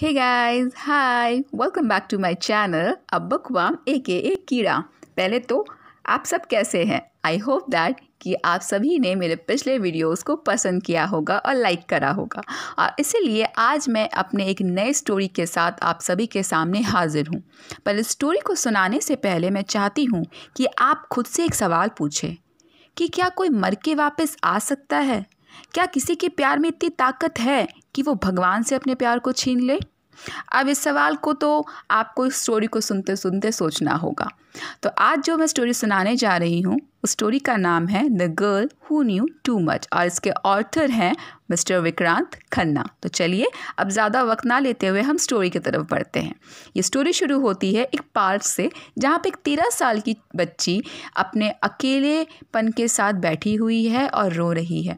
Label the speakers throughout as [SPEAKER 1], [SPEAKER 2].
[SPEAKER 1] Hey guys, hi, welcome back to my channel, a bookworm aka कीड़ा पहले तो आप सब कैसे हैं आई होप दैट कि आप सभी ने मेरे पिछले वीडियोस को पसंद किया होगा और लाइक करा होगा और इसीलिए आज मैं अपने एक नए स्टोरी के साथ आप सभी के सामने हाजिर हूँ पर इस स्टोरी को सुनाने से पहले मैं चाहती हूँ कि आप खुद से एक सवाल पूछें कि क्या कोई मर के वापस आ सकता है क्या किसी के प्यार में इतनी ताकत है कि वो भगवान से अपने प्यार को छीन ले अब इस सवाल को तो आपको इस स्टोरी को सुनते सुनते सोचना होगा तो आज जो मैं स्टोरी सुनाने जा रही हूँ उस स्टोरी का नाम है the girl who knew too much और इसके ऑर्थर हैं मिस्टर विक्रांत खन्ना तो चलिए अब ज़्यादा वक्त ना लेते हुए हम स्टोरी की तरफ बढ़ते हैं ये स्टोरी शुरू होती है एक पार्क से जहाँ पे एक तेरह साल की बच्ची अपने अकेलेपन के साथ बैठी हुई है और रो रही है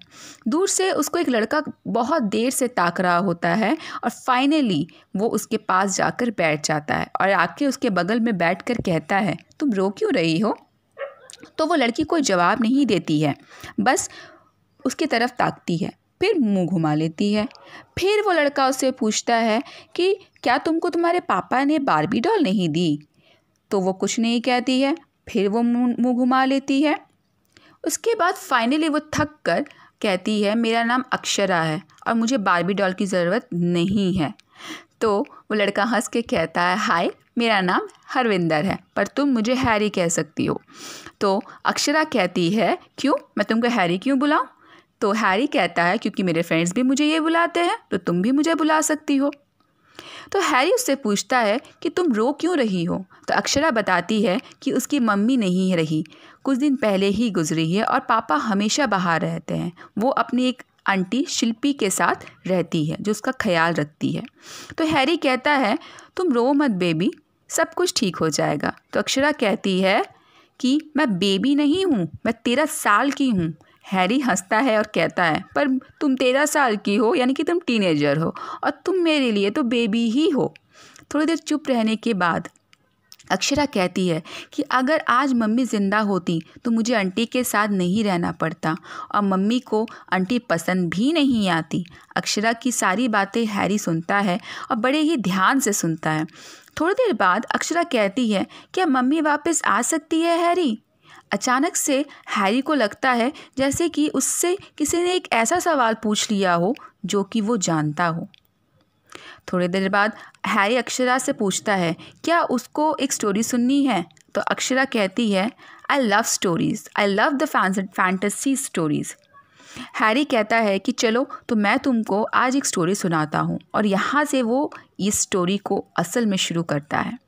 [SPEAKER 1] दूर से उसको एक लड़का बहुत देर से ताक रहा होता है और फाइनली वो उसके पास जाकर बैठ जाता है और आके उसके बगल में बैठ कर कहता है तुम रो क्यों रही हो तो वो लड़की कोई जवाब नहीं देती है बस उसकी तरफ ताकती है फिर मुंह घुमा लेती है फिर वो लड़का उससे पूछता है कि क्या तुमको तुम्हारे पापा ने बारबी डॉल नहीं दी तो वो कुछ नहीं कहती है फिर वो मुंह घुमा लेती है उसके बाद फाइनली वो थक कर कहती है मेरा नाम अक्षरा है और मुझे बारबी डॉल की ज़रूरत नहीं है तो वो लड़का हंस के कहता है हाय मेरा नाम हरविंदर है पर तुम मुझे हैरी कह सकती हो तो अक्षरा कहती है क्यों मैं तुमको हैरी क्यों बुलाऊँ तो हैरी कहता है क्योंकि मेरे फ्रेंड्स भी मुझे ये बुलाते हैं तो तुम भी मुझे बुला सकती हो तो हैरी उससे पूछता है कि तुम रो क्यों रही हो तो अक्षरा बताती है कि उसकी मम्मी नहीं रही कुछ दिन पहले ही गुजरी है और पापा हमेशा बाहर रहते हैं वो अपनी एक आंटी शिल्पी के साथ रहती है जो उसका ख्याल रखती है तो हैरी कहता है तुम रो मत बेबी सब कुछ ठीक हो जाएगा तो अक्षरा कहती है कि मैं बेबी नहीं हूँ मैं तेरह साल की हूँ हैरी हंसता है और कहता है पर तुम तेरह साल की हो यानी कि तुम टीनेजर हो और तुम मेरे लिए तो बेबी ही हो थोड़ी देर चुप रहने के बाद अक्षरा कहती है कि अगर आज मम्मी ज़िंदा होती तो मुझे आंटी के साथ नहीं रहना पड़ता और मम्मी को आंटी पसंद भी नहीं आती अक्षरा की सारी बातें हैरी सुनता है और बड़े ही ध्यान से सुनता है थोड़ी देर बाद अक्षरा कहती है क्या मम्मी वापस आ सकती है हैरी अचानक से हैरी को लगता है जैसे कि उससे किसी ने एक ऐसा सवाल पूछ लिया हो जो कि वो जानता हो थोड़ी देर बाद हैरी अक्षरा से पूछता है क्या उसको एक स्टोरी सुननी है तो अक्षरा कहती है I love stories I love the fantasy stories Harry कहता है कि चलो तो मैं तुमको आज एक स्टोरी सुनाता हूँ और यहाँ से वो इस स्टोरी को असल में शुरू करता है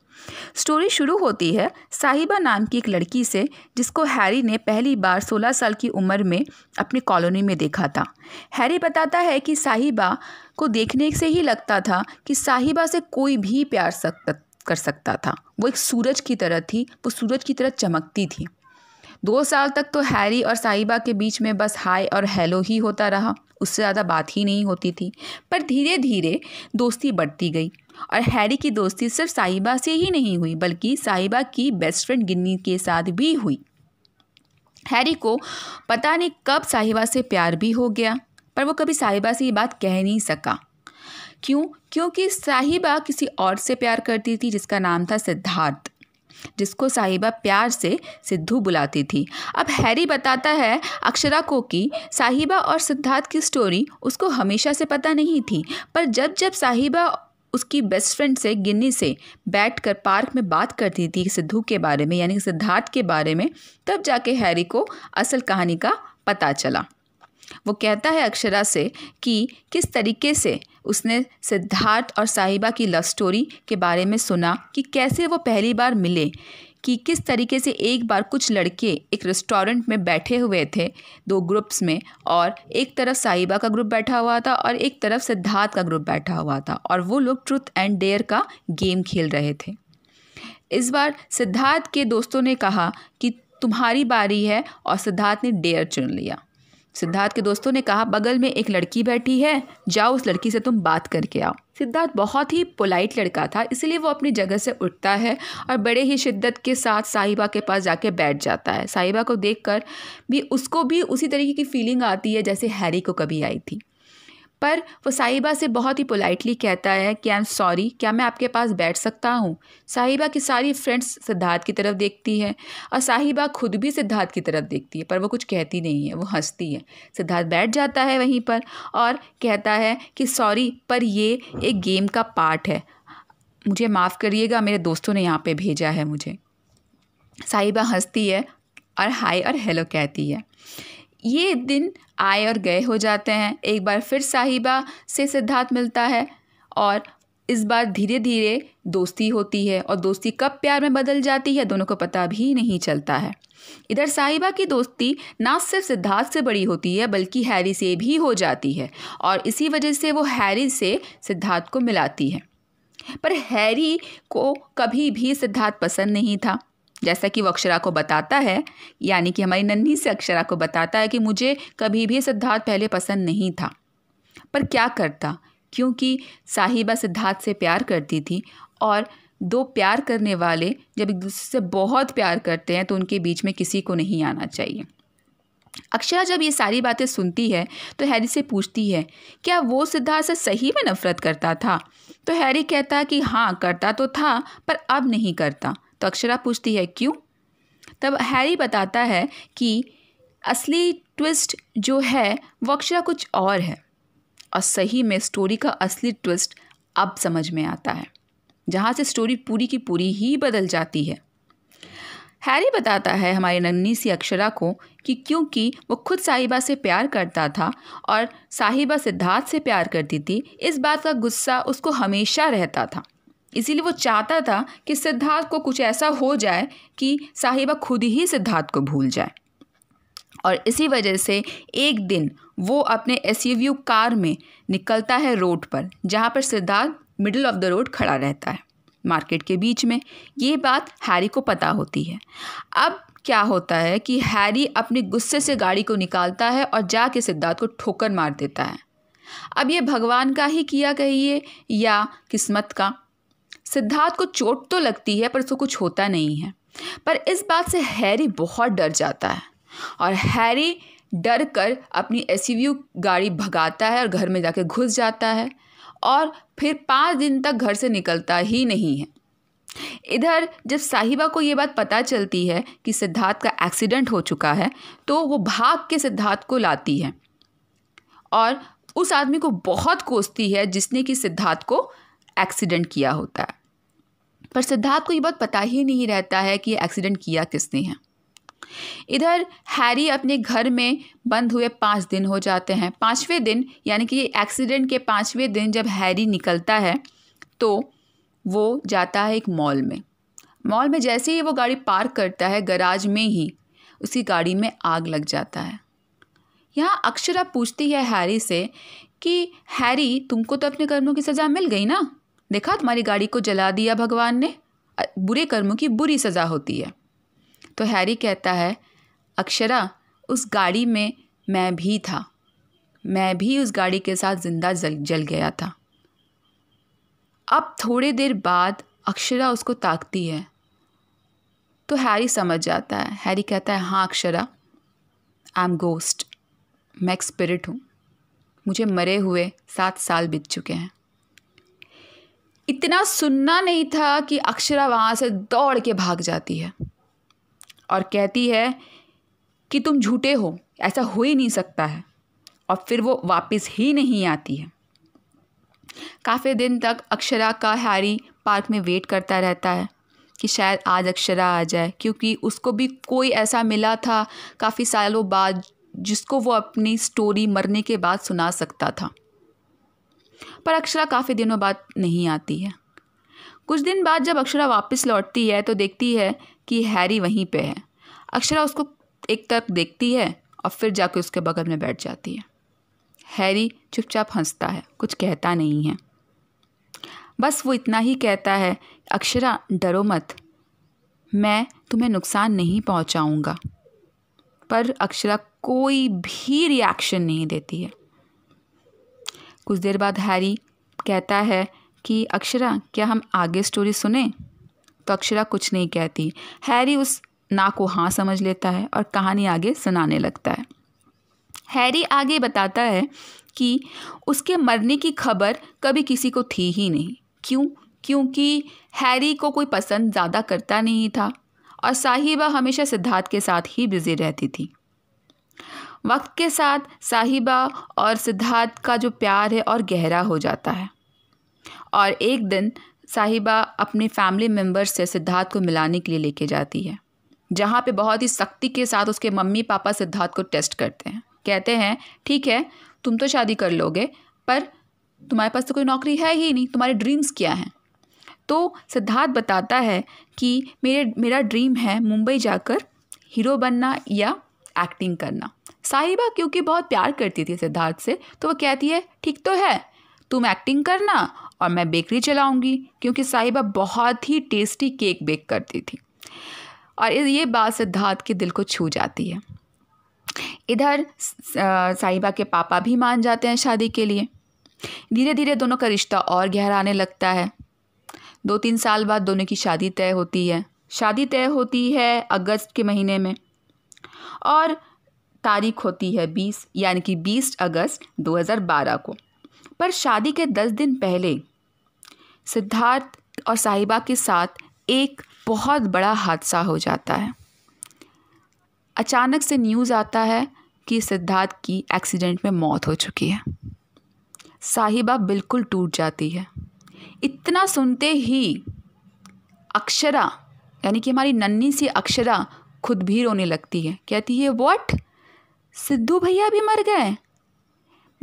[SPEAKER 1] स्टोरी शुरू होती है साहिबा नाम की एक लड़की से जिसको हैरी ने पहली बार 16 साल की उम्र में अपनी कॉलोनी में देखा था हैरी बताता है कि साहिबा को देखने से ही लगता था कि साहिबा से कोई भी प्यार सकता कर सकता था वो एक सूरज की तरह थी वो सूरज की तरह चमकती थी दो साल तक तो हैरी और साहिबा के बीच में बस हाय और हेलो ही होता रहा उससे ज़्यादा बात ही नहीं होती थी पर धीरे धीरे दोस्ती बढ़ती गई और हैरी की दोस्ती सिर्फ साहिबा से ही नहीं हुई बल्कि साहिबा की बेस्ट फ्रेंड गिन्नी के साथ भी हुई हैरी को पता नहीं कब साहिबा से प्यार भी हो गया पर वो कभी साहिबा से ये बात कह नहीं सका क्यों क्योंकि साहिबा किसी और से प्यार करती थी जिसका नाम था सिद्धार्थ जिसको साहिबा प्यार से सिद्धू बुलाती थी अब हैरी बताता है अक्षरा को कि साहिबा और सिद्धार्थ की स्टोरी उसको हमेशा से पता नहीं थी पर जब जब साहिबा उसकी बेस्ट फ्रेंड से गिन्नी से बैठ कर पार्क में बात करती थी सिद्धू के बारे में यानी कि सिद्धार्थ के बारे में तब जाके हैरी को असल कहानी का पता चला वो कहता है अक्षरा से कि किस तरीके से उसने सिद्धार्थ और साहिबा की लव स्टोरी के बारे में सुना कि कैसे वो पहली बार मिले कि किस तरीके से एक बार कुछ लड़के एक रेस्टोरेंट में बैठे हुए थे दो ग्रुप्स में और एक तरफ साहिबा का ग्रुप बैठा हुआ था और एक तरफ सिद्धार्थ का ग्रुप बैठा हुआ था और वो लोग ट्रुथ एंड डेयर का गेम खेल रहे थे इस बार सिद्धार्थ के दोस्तों ने कहा कि तुम्हारी बारी है और सिद्धार्थ ने डेयर चुन लिया सिद्धार्थ के दोस्तों ने कहा बगल में एक लड़की बैठी है जाओ उस लड़की से तुम बात करके आओ सिद्धार्थ बहुत ही पोलाइट लड़का था इसलिए वो अपनी जगह से उठता है और बड़े ही शिद्दत के साथ साहिबा के पास जाके बैठ जाता है साहिबा को देखकर भी उसको भी उसी तरीके की फीलिंग आती है जैसे हैरी को कभी आई थी पर वो साहिबा से बहुत ही पोलाइटली कहता है कि आई एम सॉरी क्या मैं आपके पास बैठ सकता हूँ साहिबा की सारी फ्रेंड्स सिद्धार्थ की तरफ देखती है और साहिबा खुद भी सिद्धार्थ की तरफ देखती है पर वो कुछ कहती नहीं है वो हंसती है सिद्धार्थ बैठ जाता है वहीं पर और कहता है कि सॉरी पर ये एक गेम का पार्ट है मुझे माफ़ करिएगा मेरे दोस्तों ने यहाँ पर भेजा है मुझे साहिबा हंसती है और हाय और हेलो कहती है ये दिन आए और गए हो जाते हैं एक बार फिर साहिबा से सिद्धार्थ मिलता है और इस बार धीरे धीरे दोस्ती होती है और दोस्ती कब प्यार में बदल जाती है दोनों को पता भी नहीं चलता है इधर साहिबा की दोस्ती ना सिर्फ सिद्धार्थ से बड़ी होती है बल्कि हैरी से भी हो जाती है और इसी वजह से वो हैरी से सिद्धार्थ को मिलाती है पर हैरी को कभी भी सिद्धार्थ पसंद नहीं था जैसा कि वो अक्षरा को बताता है यानी कि हमारी नन्ही से अक्षरा को बताता है कि मुझे कभी भी सिद्धार्थ पहले पसंद नहीं था पर क्या करता क्योंकि साहिबा सिद्धार्थ से प्यार करती थी और दो प्यार करने वाले जब एक दूसरे से बहुत प्यार करते हैं तो उनके बीच में किसी को नहीं आना चाहिए अक्षरा जब ये सारी बातें सुनती है तो हैरी से पूछती है क्या वो सिद्धार्थ से सही में नफरत करता था तो हैरी कहता है कि हाँ करता तो था पर अब नहीं करता तो अक्षरा पूछती है क्यों तब हैरी बताता है कि असली ट्विस्ट जो है वो अक्षरा कुछ और है और सही में स्टोरी का असली ट्विस्ट अब समझ में आता है जहाँ से स्टोरी पूरी की पूरी ही बदल जाती है हैरी बताता है हमारी नन्ही सी अक्षरा को कि क्योंकि वो खुद साहिबा से प्यार करता था और साहिबा सिद्धार्थ से प्यार करती थी इस बात का गुस्सा उसको हमेशा रहता था इसीलिए वो चाहता था कि सिद्धार्थ को कुछ ऐसा हो जाए कि साहिबा खुद ही सिद्धार्थ को भूल जाए और इसी वजह से एक दिन वो अपने एस कार में निकलता है रोड पर जहाँ पर Siddharth middle of the road खड़ा रहता है मार्केट के बीच में ये बात हैरी को पता होती है अब क्या होता है कि हैरी अपने गुस्से से गाड़ी को निकालता है और जाके सिद्धार्थ को ठोकर मार देता है अब ये भगवान का ही किया कहिए या किस्मत का सिद्धार्थ को चोट तो लगती है पर उसको कुछ होता नहीं है पर इस बात से हैरी बहुत डर जाता है और हैरी डर कर अपनी एस गाड़ी भगाता है और घर में जाके घुस जाता है और फिर पाँच दिन तक घर से निकलता ही नहीं है इधर जब साहिबा को ये बात पता चलती है कि सिद्धार्थ का एक्सीडेंट हो चुका है तो वो भाग के सिद्धार्थ को लाती है और उस आदमी को बहुत कोसती है जिसने कि सिद्धार्थ को एक्सीडेंट किया होता है पर सिद्धार्थ को ये बात पता ही नहीं रहता है कि एक्सीडेंट किया किसने है इधर हैरी अपने घर में बंद हुए पाँच दिन हो जाते हैं पाँचवें दिन यानी कि एक्सीडेंट के पाँचवें दिन जब हैरी निकलता है तो वो जाता है एक मॉल में मॉल में जैसे ही वो गाड़ी पार्क करता है गराज में ही उसी गाड़ी में आग लग जाता है यहाँ अक्षरा पूछती है हैरी से कि हैरी तुमको तो अपने कर्मों की सज़ा मिल गई ना देखा तुम्हारी गाड़ी को जला दिया भगवान ने बुरे कर्मों की बुरी सज़ा होती है तो हैरी कहता है अक्षरा उस गाड़ी में मैं भी था मैं भी उस गाड़ी के साथ ज़िंदा जल जल गया था अब थोड़ी देर बाद अक्षरा उसको ताकती है तो हैरी समझ जाता है हैरी कहता है हाँ अक्षरा आई एम गोस्ट मैं एक स्पिरिट हूँ मुझे मरे हुए सात साल बीत चुके हैं इतना सुनना नहीं था कि अक्षरा वहाँ से दौड़ के भाग जाती है और कहती है कि तुम झूठे हो ऐसा हो ही नहीं सकता है और फिर वो वापस ही नहीं आती है काफ़ी दिन तक अक्षरा का हैरी पार्क में वेट करता रहता है कि शायद आज अक्षरा आ जाए क्योंकि उसको भी कोई ऐसा मिला था काफ़ी सालों बाद जिसको वो अपनी स्टोरी मरने के बाद सुना सकता था पर अक्षरा काफ़ी दिनों बाद नहीं आती है कुछ दिन बाद जब अक्षरा वापस लौटती है तो देखती है कि हैरी वहीं पे है अक्षरा उसको एक तरफ देखती है और फिर जाकर उसके बगल में बैठ जाती है हैरी चुपचाप हंसता है कुछ कहता नहीं है बस वो इतना ही कहता है अक्षरा डरो मत मैं तुम्हें नुकसान नहीं पहुंचाऊंगा पर अक्षरा कोई भी रिएक्शन नहीं देती है कुछ देर बाद हैरी कहता है कि अक्षरा क्या हम आगे स्टोरी सुने तो अक्षरा कुछ नहीं कहती हैरी उस ना को हाँ समझ लेता है और कहानी आगे सुनाने लगता है हैरी आगे बताता है कि उसके मरने की खबर कभी किसी को थी ही नहीं क्यों क्योंकि हैरी को कोई पसंद ज़्यादा करता नहीं था और साहिबा हमेशा सिद्धार्थ के साथ ही बिज़ी रहती थी वक्त के साथ साहिबा और सिद्धार्थ का जो प्यार है और गहरा हो जाता है और एक दिन साहिबा अपने फैमिली मेम्बर्स से सिद्धार्थ को मिलाने के लिए लेके जाती है जहाँ पे बहुत ही सख्ती के साथ उसके मम्मी पापा सिद्धार्थ को टेस्ट करते हैं कहते हैं ठीक है तुम तो शादी कर लोगे पर तुम्हारे पास तो कोई नौकरी है ही नहीं तुम्हारे ड्रीम्स क्या हैं तो सिद्धार्थ बताता है कि मेरे मेरा ड्रीम है मुंबई जाकर हीरो बनना या एक्टिंग करना साहिबा क्योंकि बहुत प्यार करती थी सिद्धार्थ से तो वो कहती है ठीक तो है तुम एक्टिंग करना और मैं बेकरी चलाऊंगी क्योंकि साहिबा बहुत ही टेस्टी केक बेक करती थी और ये बात सिद्धार्थ के दिल को छू जाती है इधर साहिबा के पापा भी मान जाते हैं शादी के लिए धीरे धीरे दोनों का रिश्ता और गहराने लगता है दो तीन साल बाद दोनों की शादी तय होती है शादी तय होती है अगस्त के महीने में और तारीख होती है बीस यानी कि बीस अगस्त 2012 को पर शादी के दस दिन पहले सिद्धार्थ और साहिबा के साथ एक बहुत बड़ा हादसा हो जाता है अचानक से न्यूज़ आता है कि सिद्धार्थ की एक्सीडेंट में मौत हो चुकी है साहिबा बिल्कुल टूट जाती है इतना सुनते ही अक्षरा यानी कि हमारी नन्ही सी अक्षरा खुद भी रोने लगती है कहती है वॉट सिद्धू भैया भी मर गए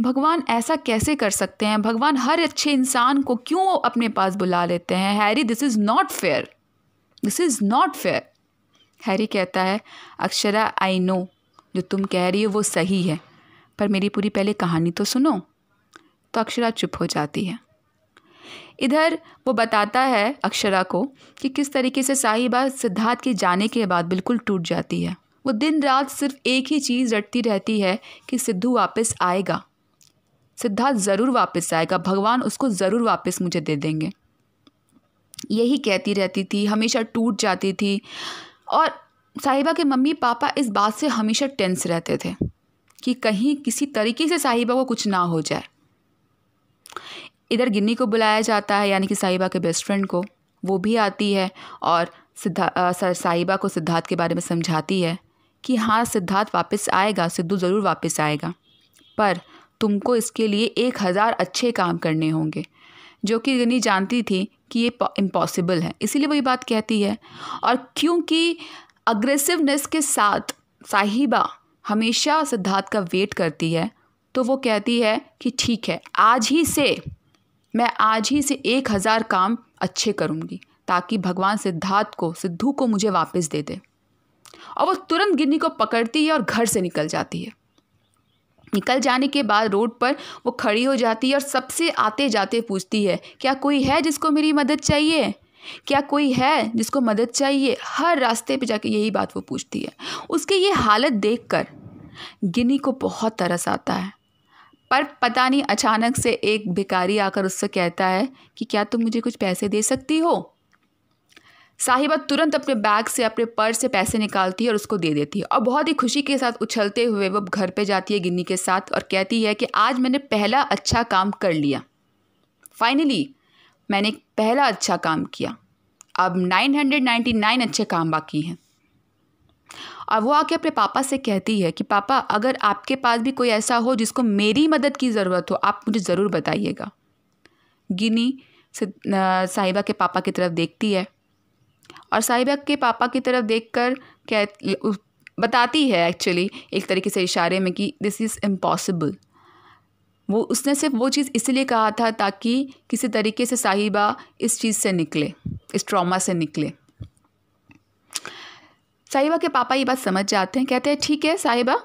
[SPEAKER 1] भगवान ऐसा कैसे कर सकते हैं भगवान हर अच्छे इंसान को क्यों अपने पास बुला लेते हैं Harry this is not fair this is not fair Harry कहता है अक्षरा आई नो जो तुम कह रही हो वो सही है पर मेरी पूरी पहले कहानी तो सुनो तो अक्षरा चुप हो जाती है इधर वो बताता है अक्षरा को कि किस तरीके से साहिबा सिद्धार्थ के जाने के बाद बिल्कुल टूट जाती है वो दिन रात सिर्फ एक ही चीज़ रटती रहती है कि सिद्धू वापस आएगा सिद्धार्थ ज़रूर वापस आएगा भगवान उसको ज़रूर वापस मुझे दे देंगे यही कहती रहती थी हमेशा टूट जाती थी और साहिबा के मम्मी पापा इस बात से हमेशा टेंस रहते थे कि कहीं किसी तरीके से साहिबा को कुछ ना हो जाए इधर गिन्नी को बुलाया जाता है यानी कि साहिबा के बेस्ट फ्रेंड को वो भी आती है और सिद्धा साहिबा को सिद्धार्थ के बारे में समझाती है कि हाँ सिद्धार्थ वापस आएगा सिद्धू ज़रूर वापस आएगा पर तुमको इसके लिए एक हज़ार अच्छे काम करने होंगे जो कि रिनी जानती थी कि ये इम्पॉसिबल है इसीलिए वो ये बात कहती है और क्योंकि अग्रेसिवनेस के साथ साहिबा हमेशा सिद्धार्थ का वेट करती है तो वो कहती है कि ठीक है आज ही से मैं आज ही से एक हज़ार काम अच्छे करूँगी ताकि भगवान सिद्धार्थ को सिद्धू को मुझे वापस दे दे और वो तुरंत गिन्नी को पकड़ती है और घर से निकल जाती है निकल जाने के बाद रोड पर वो खड़ी हो जाती है और सबसे आते जाते पूछती है क्या कोई है जिसको मेरी मदद चाहिए क्या कोई है जिसको मदद चाहिए हर रास्ते पे जाके यही बात वो पूछती है उसकी ये हालत देखकर गिनी को बहुत तरस आता है पर पता नहीं अचानक से एक भिकारी आकर उससे कहता है कि क्या तुम मुझे कुछ पैसे दे सकती हो साहिबा तुरंत अपने बैग से अपने पर्स से पैसे निकालती है और उसको दे देती है और बहुत ही खुशी के साथ उछलते हुए वो घर पे जाती है गिन्नी के साथ और कहती है कि आज मैंने पहला अच्छा काम कर लिया फाइनली मैंने पहला अच्छा काम किया अब 999 अच्छे काम बाकी हैं और वो आके अपने पापा से कहती है कि पापा अगर आपके पास भी कोई ऐसा हो जिसको मेरी मदद की ज़रूरत हो आप मुझे ज़रूर बताइएगा गिनी साहिबा के पापा की तरफ देखती है और साहिबा के पापा की तरफ देख कर कह बताती है एक्चुअली एक तरीके से इशारे में कि दिस इज़ इम्पॉसिबल वो उसने सिर्फ वो चीज़ इसलिए कहा था ताकि किसी तरीके से साहिबा इस चीज़ से निकले इस ट्रॉमा से निकले साहिबा के पापा ये बात समझ जाते हैं कहते हैं ठीक है साहिबा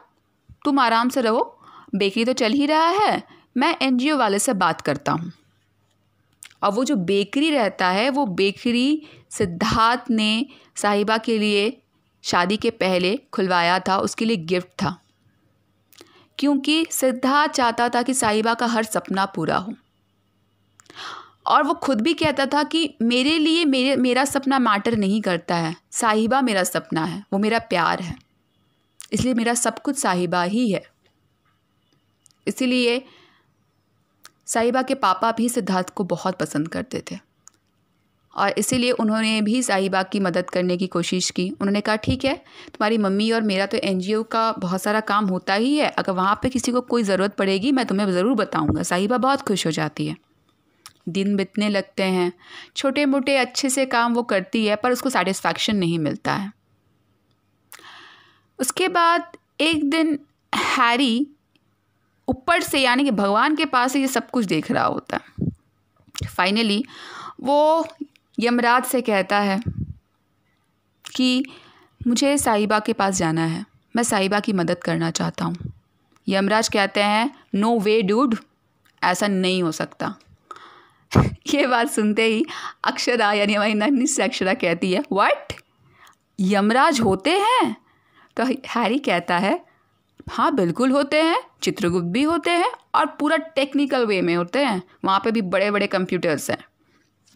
[SPEAKER 1] तुम आराम से रहो बेकरी तो चल ही रहा है मैं एनजीओ वाले से बात करता हूँ और वो जो बेकरी रहता है वो बेकरी सिद्धार्थ ने साहिबा के लिए शादी के पहले खुलवाया था उसके लिए गिफ्ट था क्योंकि सिद्धार्थ चाहता था कि साहिबा का हर सपना पूरा हो और वो खुद भी कहता था कि मेरे लिए मेरे मेरा सपना मैटर नहीं करता है साहिबा मेरा सपना है वो मेरा प्यार है इसलिए मेरा सब कुछ साहिबा ही है इसीलिए साहिबा के पापा भी सिद्धार्थ को बहुत पसंद करते थे और इसीलिए उन्होंने भी साहिबा की मदद करने की कोशिश की उन्होंने कहा ठीक है तुम्हारी मम्मी और मेरा तो एन का बहुत सारा काम होता ही है अगर वहाँ पर किसी को कोई ज़रूरत पड़ेगी मैं तुम्हें ज़रूर बताऊँगा साहिबा बहुत खुश हो जाती है दिन बितने लगते हैं छोटे मोटे अच्छे से काम वो करती है पर उसको सेटिस्फैक्शन नहीं मिलता है उसके बाद एक दिन हैरी ऊपर से यानी कि भगवान के पास से ये सब कुछ देख रहा होता है फाइनली वो यमराज से कहता है कि मुझे साहिबा के पास जाना है मैं साहिबा की मदद करना चाहता हूँ यमराज कहते हैं नो वे डूड ऐसा नहीं हो सकता ये बात सुनते ही अक्षरा यानी हमारी नन्नी से अक्षरा कहती है वट यमराज होते हैं तो हैरी कहता है हाँ बिल्कुल होते हैं चित्रगुप्त भी होते हैं और पूरा टेक्निकल वे में होते हैं वहाँ पे भी बड़े बड़े कंप्यूटर्स हैं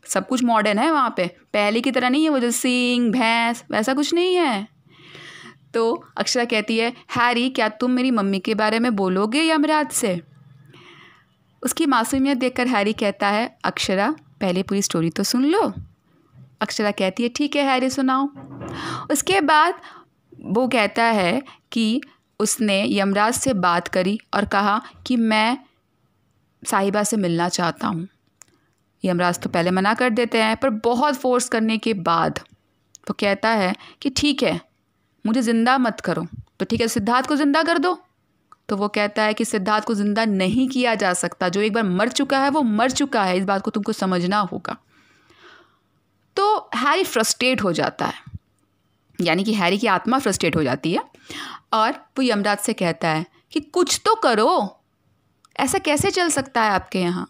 [SPEAKER 1] सब कुछ मॉडर्न है वहाँ पे पहले की तरह नहीं है वो जो सिंह भैंस वैसा कुछ नहीं है तो अक्षरा कहती है हैरी क्या तुम मेरी मम्मी के बारे में बोलोगे यमराज से उसकी मासूमियत देखकर हैरी कहता है अक्षरा पहले पूरी स्टोरी तो सुन लो अक्षरा कहती है ठीक है हैरी सुनाओ उसके बाद वो कहता है कि उसने यमराज से बात करी और कहा कि मैं साहिबा से मिलना चाहता हूँ यमराज तो पहले मना कर देते हैं पर बहुत फोर्स करने के बाद तो कहता है कि ठीक है मुझे ज़िंदा मत करो तो ठीक है सिद्धार्थ को ज़िंदा कर दो तो वो कहता है कि सिद्धार्थ को ज़िंदा नहीं किया जा सकता जो एक बार मर चुका है वो मर चुका है इस बात को तुमको समझना होगा तो हैरी फ्रस्ट्रेट हो जाता है यानी कि हैरी की आत्मा फ्रस्ट्रेट हो जाती है और वो यमराज से कहता है कि कुछ तो करो ऐसा कैसे चल सकता है आपके यहाँ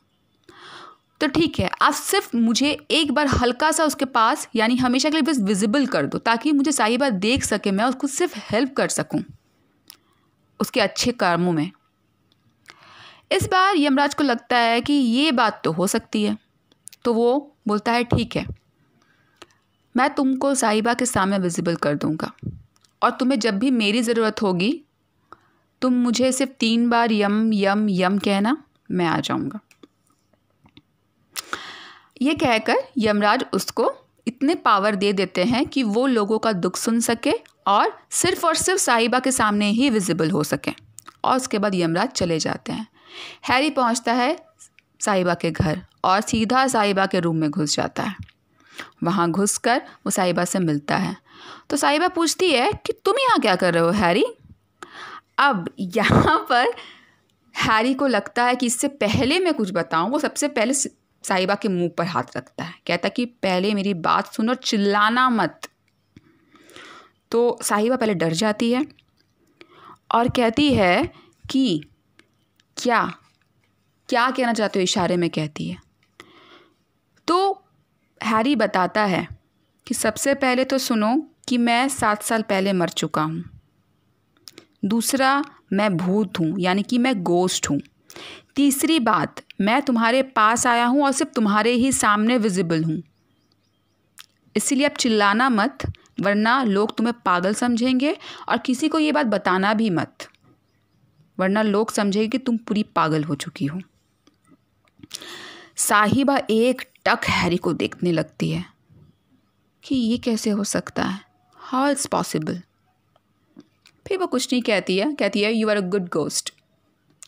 [SPEAKER 1] तो ठीक है आप सिर्फ मुझे एक बार हल्का सा उसके पास यानी हमेशा के लिए बस विजिबल कर दो ताकि मुझे साहिबा देख सके मैं उसको सिर्फ हेल्प कर सकूं उसके अच्छे कामों में इस बार यमराज को लगता है कि ये बात तो हो सकती है तो वो बोलता है ठीक है मैं तुमको साहिबा के सामने विजिबल कर दूंगा और तुम्हें जब भी मेरी ज़रूरत होगी तुम मुझे सिर्फ तीन बार यम यम यम कहना मैं आ जाऊँगा ये कहकर यमराज उसको इतने पावर दे देते हैं कि वो लोगों का दुख सुन सके और सिर्फ और सिर्फ साहिबा के सामने ही विजिबल हो सके और उसके बाद यमराज चले जाते हैं हैरी पहुंचता है साहिबा के घर और सीधा साहिबा के रूम में घुस जाता है वहाँ घुस कर वो साहिबा से मिलता है तो साहिबा पूछती है कि तुम यहाँ क्या कर रहे हो हैरी अब यहाँ पर हैरी को लगता है कि इससे पहले मैं कुछ बताऊँ वो सबसे पहले साहिबा के मुंह पर हाथ रखता है कहता कि पहले मेरी बात सुनो और चिल्लाना मत तो साहिबा पहले डर जाती है और कहती है कि क्या क्या कहना चाहते हो इशारे में कहती है तो हैरी बताता है कि सबसे पहले तो सुनो कि मैं सात साल पहले मर चुका हूँ दूसरा मैं भूत हूँ यानी कि मैं गोस्ट हूँ तीसरी बात मैं तुम्हारे पास आया हूँ और सिर्फ तुम्हारे ही सामने विजिबल हूँ इसीलिए आप चिल्लाना मत वरना लोग तुम्हें पागल समझेंगे और किसी को ये बात बताना भी मत वरना लोग समझेंगे कि तुम पूरी पागल हो चुकी हो साहिबा एक टक हैरी को देखने लगती है कि ये कैसे हो सकता है हाउ इज़ पॉसिबल फिर वो कुछ नहीं कहती है कहती है you are a good ghost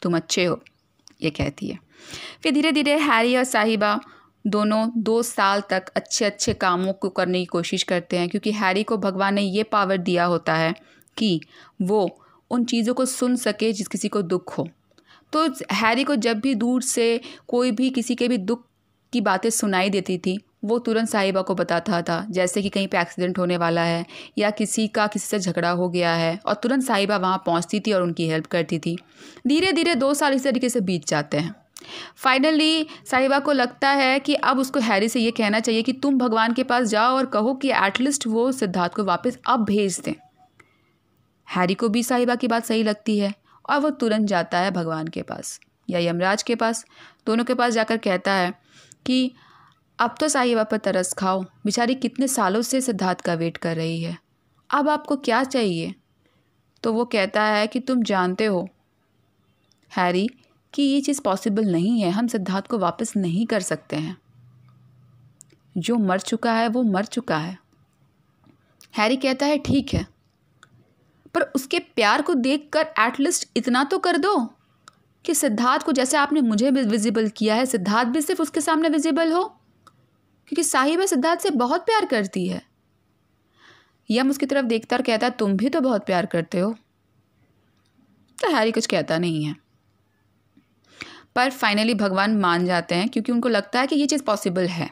[SPEAKER 1] तुम अच्छे हो ये कहती है फिर धीरे धीरे हैरी और साहिबा दोनों दो साल तक अच्छे अच्छे कामों को करने की कोशिश करते हैं क्योंकि हैरी को भगवान ने ये पावर दिया होता है कि वो उन चीज़ों को सुन सके जिस किसी को दुख हो तो हैरी को जब भी दूर से कोई भी किसी के भी दुख की बातें सुनाई देती थी वो तुरंत साहिबा को बताता था जैसे कि कहीं पे एक्सीडेंट होने वाला है या किसी का किसी से झगड़ा हो गया है और तुरंत साहिबा वहाँ पहुँचती थी और उनकी हेल्प करती थी धीरे धीरे दो साल इस तरीके से बीत जाते हैं फाइनली साहिबा को लगता है कि अब उसको हैरी से ये कहना चाहिए कि तुम भगवान के पास जाओ और कहो कि एटलीस्ट वो सिद्धार्थ को वापस अब भेज दें हैरी को भी साहिबा की बात सही लगती है और वो तुरंत जाता है भगवान के पास या यमराज के पास दोनों के पास जाकर कहता है कि अब तो साहिबा पर तरस खाओ बेचारी कितने सालों से सिद्धार्थ का वेट कर रही है अब आपको क्या चाहिए तो वो कहता है कि तुम जानते हो हैरी कि ये चीज़ पॉसिबल नहीं है हम सिद्धार्थ को वापस नहीं कर सकते हैं जो मर चुका है वो मर चुका है हैरी कहता है ठीक है पर उसके प्यार को देख कर एटलीस्ट इतना तो कर दो कि सिद्धार्थ को जैसे आपने मुझे भी विजिबल किया है सिद्धार्थ भी सिर्फ उसके सामने विजिबल हो क्योंकि साहिबा सिद्धार्थ से बहुत प्यार करती है यम उसकी तरफ देखता और कहता तुम भी तो बहुत प्यार करते हो तो हैरी कुछ कहता नहीं है पर फाइनली भगवान मान जाते हैं क्योंकि उनको लगता है कि ये चीज़ पॉसिबल है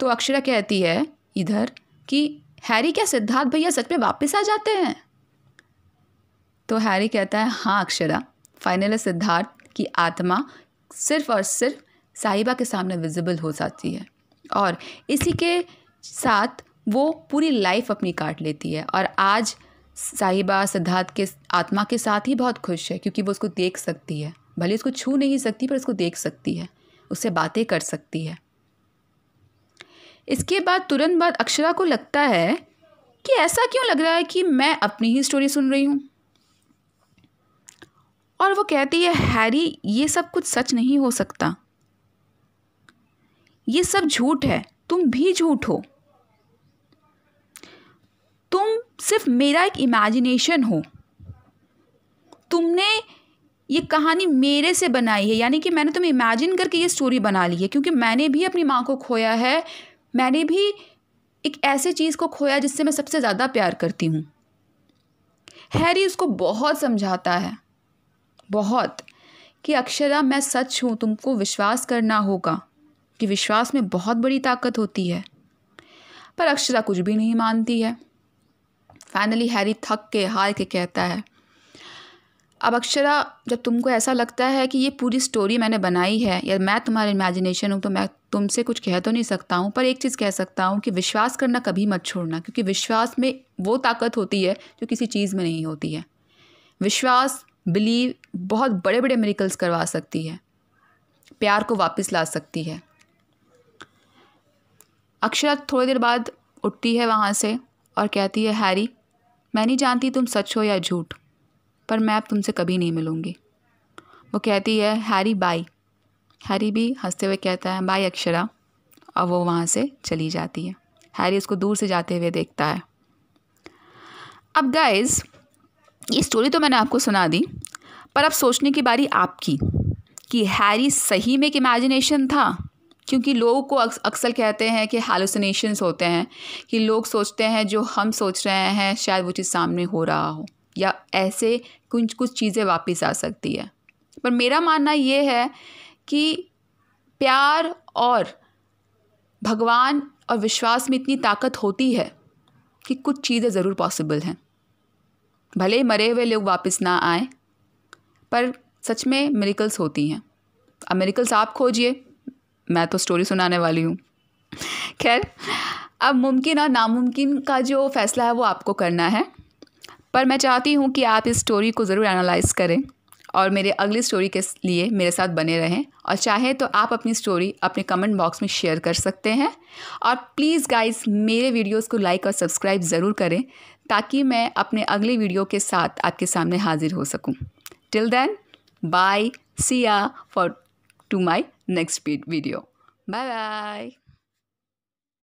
[SPEAKER 1] तो अक्षरा कहती है इधर कि हैरी क्या सिद्धार्थ भैया सच में वापस आ जाते हैं तो हैरी कहता है हाँ अक्षरा फाइनली सिद्धार्थ की आत्मा सिर्फ और सिर्फ साहिबा के सामने विजिबल हो जाती है और इसी के साथ वो पूरी लाइफ अपनी काट लेती है और आज साहिबा सिद्धार्थ के आत्मा के साथ ही बहुत खुश है क्योंकि वो उसको देख सकती है भले उसको छू नहीं सकती पर उसको देख सकती है उससे बातें कर सकती है इसके बाद तुरंत बाद अक्षरा को लगता है कि ऐसा क्यों लग रहा है कि मैं अपनी ही स्टोरी सुन रही हूँ और वो कहती है हैरी ये सब कुछ सच नहीं हो सकता ये सब झूठ है तुम भी झूठ हो तुम सिर्फ मेरा एक इमेजिनेशन हो तुमने ये कहानी मेरे से बनाई है यानी कि मैंने तुम्हें इमेजिन करके ये स्टोरी बना ली है क्योंकि मैंने भी अपनी माँ को खोया है मैंने भी एक ऐसे चीज़ को खोया जिससे मैं सबसे ज़्यादा प्यार करती हूँ हैरी उसको बहुत समझाता है बहुत कि अक्षरा मैं सच हूँ तुमको विश्वास करना होगा कि विश्वास में बहुत बड़ी ताकत होती है पर अक्षरा कुछ भी नहीं मानती है फाइनली हैरी थक के हार के कहता है अब अक्षरा जब तुमको ऐसा लगता है कि ये पूरी स्टोरी मैंने बनाई है या मैं तुम्हारे इमेजिनेशन हूँ तो मैं तुमसे कुछ कह तो नहीं सकता हूँ पर एक चीज़ कह सकता हूँ कि विश्वास करना कभी मत छोड़ना क्योंकि विश्वास में वो ताकत होती है जो किसी चीज़ में नहीं होती है विश्वास बिलीव बहुत बड़े बड़े मेरिकल्स करवा सकती है प्यार को वापस ला सकती है अक्षरा थोड़ी देर बाद उठती है वहाँ से और कहती है हैरी मैं नहीं जानती तुम सच हो या झूठ पर मैं अब तुमसे कभी नहीं मिलूँगी वो कहती है हैरी बाय हैरी भी हंसते हुए कहता है बाय अक्षरा और वो वहाँ से चली जाती है हैरी उसको दूर से जाते हुए देखता है अब गाइज ये स्टोरी तो मैंने आपको सुना दी पर अब सोचने की बारी आपकी कि हैरी सही में एक इमेजिनेशन था क्योंकि लोगों को अक्सर कहते हैं कि हेलोसिनेशंस होते हैं कि लोग सोचते हैं जो हम सोच रहे हैं शायद वो चीज़ सामने हो रहा हो या ऐसे कुछ कुछ चीज़ें वापस आ सकती है पर मेरा मानना ये है कि प्यार और भगवान और विश्वास में इतनी ताकत होती है कि कुछ चीज़ें ज़रूर पॉसिबल हैं भले ही मरे हुए लोग वापस ना आए पर सच में मेरिकल्स होती हैं अब मेरिकल्स आप खोजिए मैं तो स्टोरी सुनाने वाली हूँ खैर अब मुमकिन और नामुमकिन का जो फ़ैसला है वो आपको करना है पर मैं चाहती हूँ कि आप इस स्टोरी को ज़रूर एनालाइज़ करें और मेरे अगली स्टोरी के लिए मेरे साथ बने रहें और चाहे तो आप अपनी स्टोरी अपने कमेंट बॉक्स में शेयर कर सकते हैं और प्लीज़ गाइस मेरे वीडियोस को लाइक और सब्सक्राइब ज़रूर करें ताकि मैं अपने अगले वीडियो के साथ आपके सामने हाजिर हो सकूं। Till then bye see ya for to my next video. Bye bye.